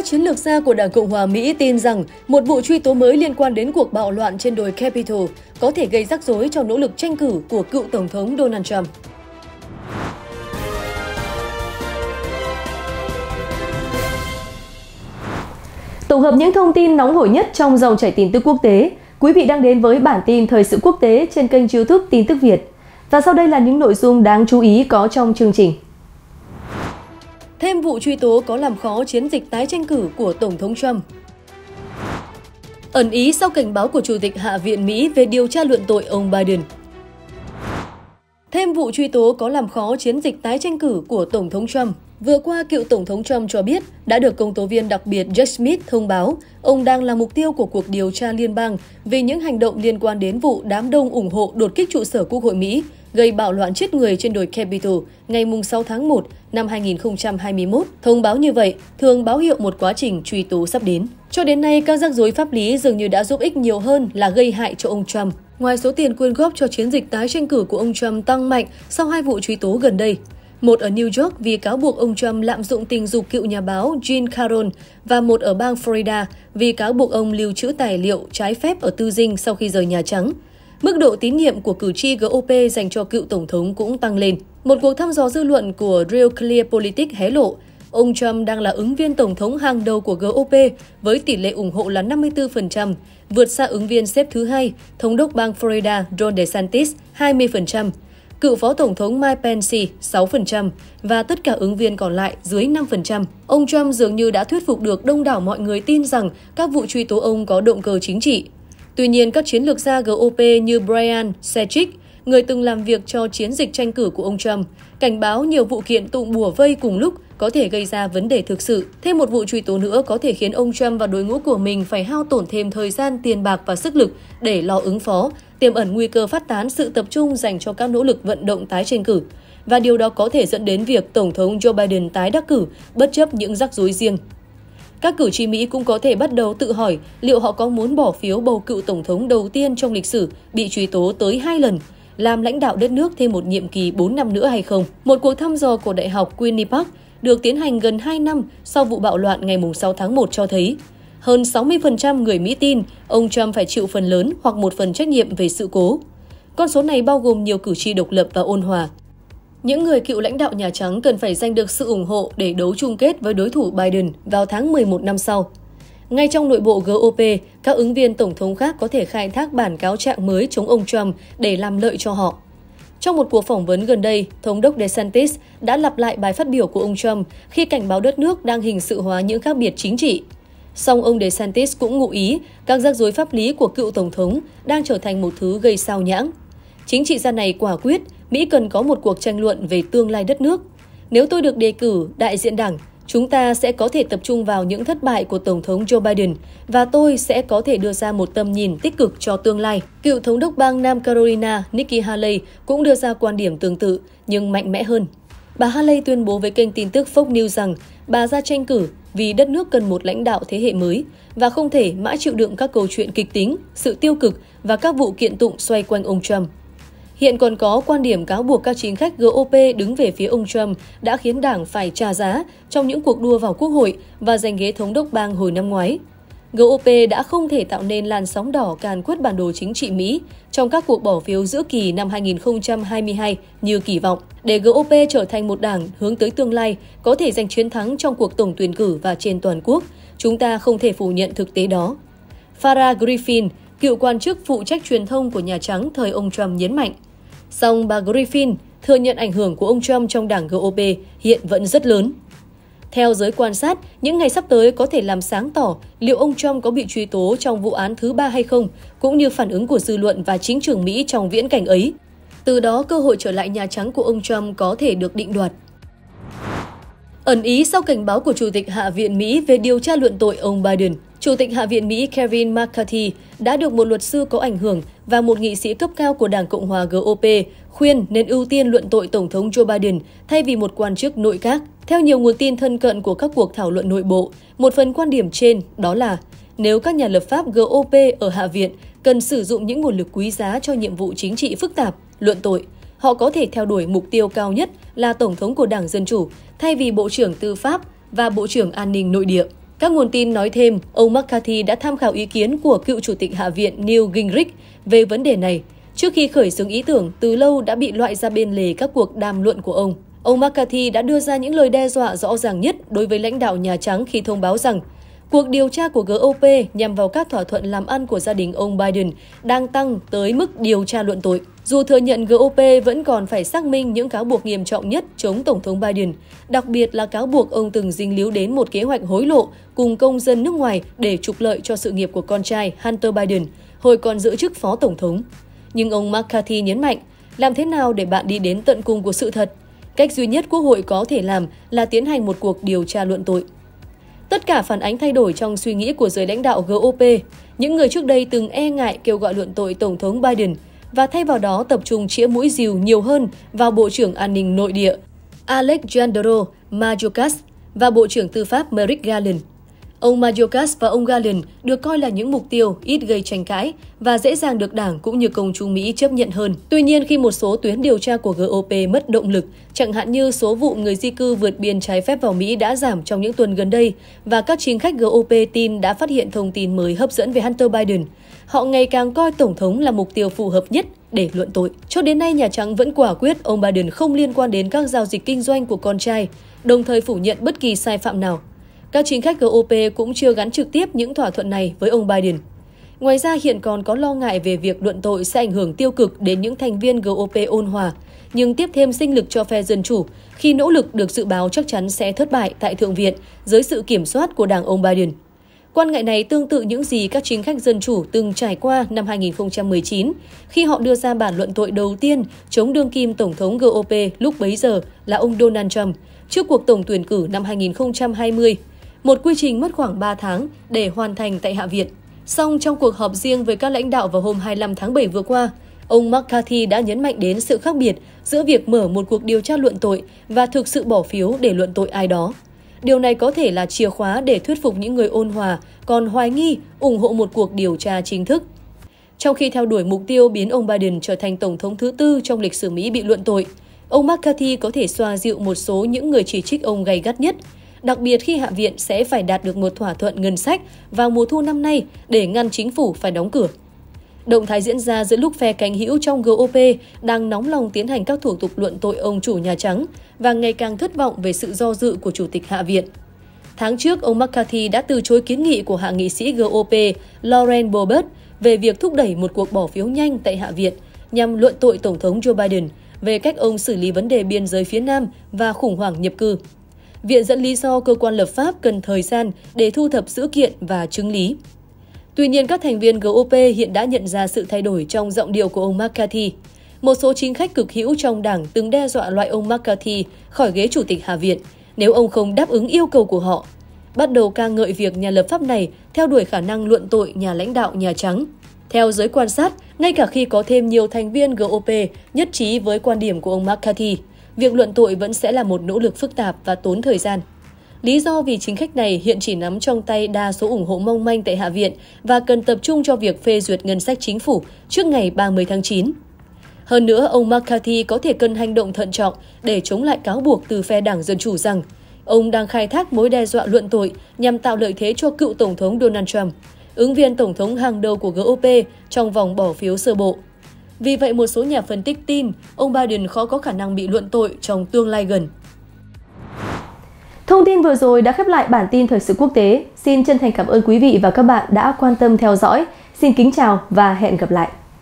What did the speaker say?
Các chiến lược gia của Đảng Cộng hòa Mỹ tin rằng một vụ truy tố mới liên quan đến cuộc bạo loạn trên đồi Capitol có thể gây rắc rối cho nỗ lực tranh cử của cựu Tổng thống Donald Trump. Tổng hợp những thông tin nóng hổi nhất trong dòng chảy tin tức quốc tế, quý vị đang đến với bản tin thời sự quốc tế trên kênh youtube tin tức Việt. Và sau đây là những nội dung đáng chú ý có trong chương trình. Thêm vụ truy tố có làm khó chiến dịch tái tranh cử của Tổng thống Trump. Ẩn ý sau cảnh báo của Chủ tịch Hạ viện Mỹ về điều tra luận tội ông Biden. Thêm vụ truy tố có làm khó chiến dịch tái tranh cử của Tổng thống Trump. Vừa qua, cựu Tổng thống Trump cho biết đã được công tố viên đặc biệt Jack Smith thông báo ông đang là mục tiêu của cuộc điều tra liên bang vì những hành động liên quan đến vụ đám đông ủng hộ đột kích trụ sở Quốc hội Mỹ gây bạo loạn chết người trên đồi Capitol ngày 6 tháng 1 năm 2021. Thông báo như vậy thường báo hiệu một quá trình truy tố sắp đến. Cho đến nay, các rắc rối pháp lý dường như đã giúp ích nhiều hơn là gây hại cho ông Trump. Ngoài số tiền quyên góp cho chiến dịch tái tranh cử của ông Trump tăng mạnh sau hai vụ truy tố gần đây, một ở New York vì cáo buộc ông Trump lạm dụng tình dục cựu nhà báo Jean Caron và một ở bang Florida vì cáo buộc ông lưu trữ tài liệu trái phép ở tư dinh sau khi rời Nhà Trắng. Mức độ tín nhiệm của cử tri GOP dành cho cựu tổng thống cũng tăng lên. Một cuộc thăm dò dư luận của Real Clear Politics hé lộ, ông Trump đang là ứng viên tổng thống hàng đầu của GOP với tỷ lệ ủng hộ là 54%, vượt xa ứng viên xếp thứ hai, thống đốc bang Florida Ron DeSantis 20% cựu Phó Tổng thống Mike Pence 6% và tất cả ứng viên còn lại dưới 5%. Ông Trump dường như đã thuyết phục được đông đảo mọi người tin rằng các vụ truy tố ông có động cơ chính trị. Tuy nhiên, các chiến lược gia GOP như Brian Sedgwick người từng làm việc cho chiến dịch tranh cử của ông Trump, cảnh báo nhiều vụ kiện tụng bùa vây cùng lúc có thể gây ra vấn đề thực sự. Thêm một vụ truy tố nữa có thể khiến ông Trump và đội ngũ của mình phải hao tổn thêm thời gian, tiền bạc và sức lực để lo ứng phó, tiềm ẩn nguy cơ phát tán sự tập trung dành cho các nỗ lực vận động tái tranh cử. Và điều đó có thể dẫn đến việc Tổng thống Joe Biden tái đắc cử bất chấp những rắc rối riêng. Các cử tri Mỹ cũng có thể bắt đầu tự hỏi liệu họ có muốn bỏ phiếu bầu cựu Tổng thống đầu tiên trong lịch sử bị truy tố tới hai lần – làm lãnh đạo đất nước thêm một nhiệm kỳ 4 năm nữa hay không. Một cuộc thăm dò của Đại học Quinny Park được tiến hành gần 2 năm sau vụ bạo loạn ngày 6 tháng 1 cho thấy hơn 60% người Mỹ tin ông Trump phải chịu phần lớn hoặc một phần trách nhiệm về sự cố. Con số này bao gồm nhiều cử tri độc lập và ôn hòa. Những người cựu lãnh đạo Nhà Trắng cần phải giành được sự ủng hộ để đấu chung kết với đối thủ Biden vào tháng 11 năm sau. Ngay trong nội bộ GOP, các ứng viên tổng thống khác có thể khai thác bản cáo trạng mới chống ông Trump để làm lợi cho họ. Trong một cuộc phỏng vấn gần đây, Thống đốc DeSantis đã lặp lại bài phát biểu của ông Trump khi cảnh báo đất nước đang hình sự hóa những khác biệt chính trị. Song ông DeSantis cũng ngụ ý các rắc rối pháp lý của cựu Tổng thống đang trở thành một thứ gây sao nhãng. Chính trị gia này quả quyết, Mỹ cần có một cuộc tranh luận về tương lai đất nước. Nếu tôi được đề cử đại diện đảng, Chúng ta sẽ có thể tập trung vào những thất bại của Tổng thống Joe Biden và tôi sẽ có thể đưa ra một tầm nhìn tích cực cho tương lai. Cựu Thống đốc bang Nam Carolina Nikki Haley cũng đưa ra quan điểm tương tự, nhưng mạnh mẽ hơn. Bà Haley tuyên bố với kênh tin tức Fox News rằng bà ra tranh cử vì đất nước cần một lãnh đạo thế hệ mới và không thể mãi chịu đựng các câu chuyện kịch tính, sự tiêu cực và các vụ kiện tụng xoay quanh ông Trump. Hiện còn có quan điểm cáo buộc các chính khách GOP đứng về phía ông Trump đã khiến đảng phải trả giá trong những cuộc đua vào Quốc hội và giành ghế thống đốc bang hồi năm ngoái. GOP đã không thể tạo nên làn sóng đỏ càn quét bản đồ chính trị Mỹ trong các cuộc bỏ phiếu giữa kỳ năm 2022 như kỳ vọng, để GOP trở thành một đảng hướng tới tương lai có thể giành chiến thắng trong cuộc tổng tuyển cử và trên toàn quốc. Chúng ta không thể phủ nhận thực tế đó. Farah Griffin, cựu quan chức phụ trách truyền thông của Nhà Trắng thời ông Trump nhấn mạnh, Song bà Griffin thừa nhận ảnh hưởng của ông Trump trong đảng GOP hiện vẫn rất lớn. Theo giới quan sát, những ngày sắp tới có thể làm sáng tỏ liệu ông Trump có bị truy tố trong vụ án thứ ba hay không, cũng như phản ứng của dư luận và chính trường Mỹ trong viễn cảnh ấy. Từ đó, cơ hội trở lại Nhà Trắng của ông Trump có thể được định đoạt. Ẩn ý sau cảnh báo của Chủ tịch Hạ viện Mỹ về điều tra luận tội ông Biden, Chủ tịch Hạ viện Mỹ Kevin McCarthy đã được một luật sư có ảnh hưởng và một nghị sĩ cấp cao của Đảng Cộng hòa GOP khuyên nên ưu tiên luận tội Tổng thống Joe Biden thay vì một quan chức nội các. Theo nhiều nguồn tin thân cận của các cuộc thảo luận nội bộ, một phần quan điểm trên đó là nếu các nhà lập pháp GOP ở Hạ viện cần sử dụng những nguồn lực quý giá cho nhiệm vụ chính trị phức tạp, luận tội – họ có thể theo đuổi mục tiêu cao nhất là Tổng thống của Đảng Dân Chủ thay vì Bộ trưởng Tư pháp và Bộ trưởng An ninh Nội địa. Các nguồn tin nói thêm, ông McCarthy đã tham khảo ý kiến của cựu Chủ tịch Hạ viện Neil Gingrich về vấn đề này. Trước khi khởi xướng ý tưởng, từ lâu đã bị loại ra bên lề các cuộc đàm luận của ông. Ông McCarthy đã đưa ra những lời đe dọa rõ ràng nhất đối với lãnh đạo Nhà Trắng khi thông báo rằng cuộc điều tra của GOP nhằm vào các thỏa thuận làm ăn của gia đình ông Biden đang tăng tới mức điều tra luận tội. Dù thừa nhận GOP vẫn còn phải xác minh những cáo buộc nghiêm trọng nhất chống Tổng thống Biden, đặc biệt là cáo buộc ông từng dính líu đến một kế hoạch hối lộ cùng công dân nước ngoài để trục lợi cho sự nghiệp của con trai Hunter Biden, hồi còn giữ chức phó tổng thống. Nhưng ông McCarthy nhấn mạnh, làm thế nào để bạn đi đến tận cùng của sự thật? Cách duy nhất Quốc hội có thể làm là tiến hành một cuộc điều tra luận tội. Tất cả phản ánh thay đổi trong suy nghĩ của giới lãnh đạo GOP. Những người trước đây từng e ngại kêu gọi luận tội Tổng thống Biden – và thay vào đó tập trung chĩa mũi dìu nhiều hơn vào Bộ trưởng An ninh Nội địa Alexandro Mayorkas và Bộ trưởng Tư pháp Merrick Garland. Ông Mayorkas và ông Galen được coi là những mục tiêu ít gây tranh cãi và dễ dàng được Đảng cũng như công chúng Mỹ chấp nhận hơn. Tuy nhiên, khi một số tuyến điều tra của GOP mất động lực, chẳng hạn như số vụ người di cư vượt biên trái phép vào Mỹ đã giảm trong những tuần gần đây và các chính khách GOP tin đã phát hiện thông tin mới hấp dẫn về Hunter Biden, họ ngày càng coi Tổng thống là mục tiêu phù hợp nhất để luận tội. Cho đến nay, Nhà Trắng vẫn quả quyết ông Biden không liên quan đến các giao dịch kinh doanh của con trai, đồng thời phủ nhận bất kỳ sai phạm nào các chính khách GOP cũng chưa gắn trực tiếp những thỏa thuận này với ông Biden. Ngoài ra hiện còn có lo ngại về việc luận tội sẽ ảnh hưởng tiêu cực đến những thành viên GOP ôn hòa, nhưng tiếp thêm sinh lực cho phe Dân Chủ khi nỗ lực được dự báo chắc chắn sẽ thất bại tại Thượng viện dưới sự kiểm soát của đảng ông Biden. Quan ngại này tương tự những gì các chính khách dân chủ từng trải qua năm 2019 khi họ đưa ra bản luận tội đầu tiên chống đương kim Tổng thống GOP lúc bấy giờ là ông Donald Trump trước cuộc tổng tuyển cử năm 2020 một quy trình mất khoảng 3 tháng để hoàn thành tại Hạ Viện. Song trong cuộc họp riêng với các lãnh đạo vào hôm 25 tháng 7 vừa qua, ông McCarthy đã nhấn mạnh đến sự khác biệt giữa việc mở một cuộc điều tra luận tội và thực sự bỏ phiếu để luận tội ai đó. Điều này có thể là chìa khóa để thuyết phục những người ôn hòa còn hoài nghi ủng hộ một cuộc điều tra chính thức. Trong khi theo đuổi mục tiêu biến ông Biden trở thành tổng thống thứ tư trong lịch sử Mỹ bị luận tội, ông McCarthy có thể xoa dịu một số những người chỉ trích ông gay gắt nhất – đặc biệt khi Hạ viện sẽ phải đạt được một thỏa thuận ngân sách vào mùa thu năm nay để ngăn chính phủ phải đóng cửa. Động thái diễn ra giữa lúc phe cánh hữu trong GOP đang nóng lòng tiến hành các thủ tục luận tội ông chủ Nhà Trắng và ngày càng thất vọng về sự do dự của Chủ tịch Hạ viện. Tháng trước, ông McCarthy đã từ chối kiến nghị của hạ nghị sĩ GOP Lauren Boebert về việc thúc đẩy một cuộc bỏ phiếu nhanh tại Hạ viện nhằm luận tội Tổng thống Joe Biden về cách ông xử lý vấn đề biên giới phía Nam và khủng hoảng nhập cư. Viện dẫn lý do cơ quan lập pháp cần thời gian để thu thập dữ kiện và chứng lý. Tuy nhiên, các thành viên GOP hiện đã nhận ra sự thay đổi trong giọng điệu của ông McCarthy. Một số chính khách cực hữu trong đảng từng đe dọa loại ông McCarthy khỏi ghế chủ tịch Hạ viện nếu ông không đáp ứng yêu cầu của họ, bắt đầu ca ngợi việc nhà lập pháp này theo đuổi khả năng luận tội nhà lãnh đạo Nhà Trắng. Theo giới quan sát, ngay cả khi có thêm nhiều thành viên GOP nhất trí với quan điểm của ông McCarthy, việc luận tội vẫn sẽ là một nỗ lực phức tạp và tốn thời gian. Lý do vì chính khách này hiện chỉ nắm trong tay đa số ủng hộ mong manh tại Hạ viện và cần tập trung cho việc phê duyệt ngân sách chính phủ trước ngày 30 tháng 9. Hơn nữa, ông McCarthy có thể cần hành động thận trọng để chống lại cáo buộc từ phe Đảng Dân Chủ rằng ông đang khai thác mối đe dọa luận tội nhằm tạo lợi thế cho cựu Tổng thống Donald Trump, ứng viên Tổng thống hàng đầu của GOP trong vòng bỏ phiếu sơ bộ. Vì vậy, một số nhà phân tích tin ông Biden khó có khả năng bị luận tội trong tương lai gần. Thông tin vừa rồi đã khép lại bản tin thời sự quốc tế. Xin chân thành cảm ơn quý vị và các bạn đã quan tâm theo dõi. Xin kính chào và hẹn gặp lại.